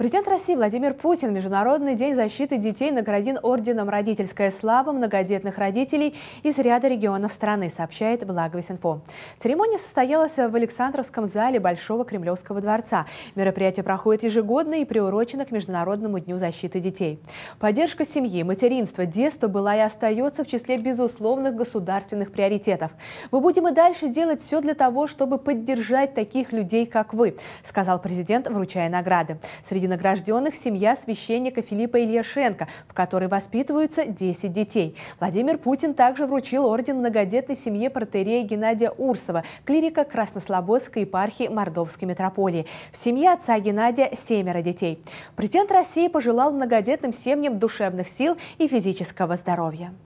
Президент России Владимир Путин Международный день защиты детей награден орденом «Родительская слава» многодетных родителей из ряда регионов страны, сообщает Благовесть.Инфо. Церемония состоялась в Александровском зале Большого Кремлевского дворца. Мероприятие проходит ежегодно и приурочено к Международному дню защиты детей. Поддержка семьи, материнства, детства была и остается в числе безусловных государственных приоритетов. Мы будем и дальше делать все для того, чтобы поддержать таких людей, как вы, сказал президент, вручая награды. Среди награжденных семья священника Филиппа Ильяшенко, в которой воспитываются 10 детей. Владимир Путин также вручил орден многодетной семье протерея Геннадия Урсова, клирика Краснослободской епархии Мордовской метрополии. В семье отца Геннадия семеро детей. Президент России пожелал многодетным семьям душевных сил и физического здоровья.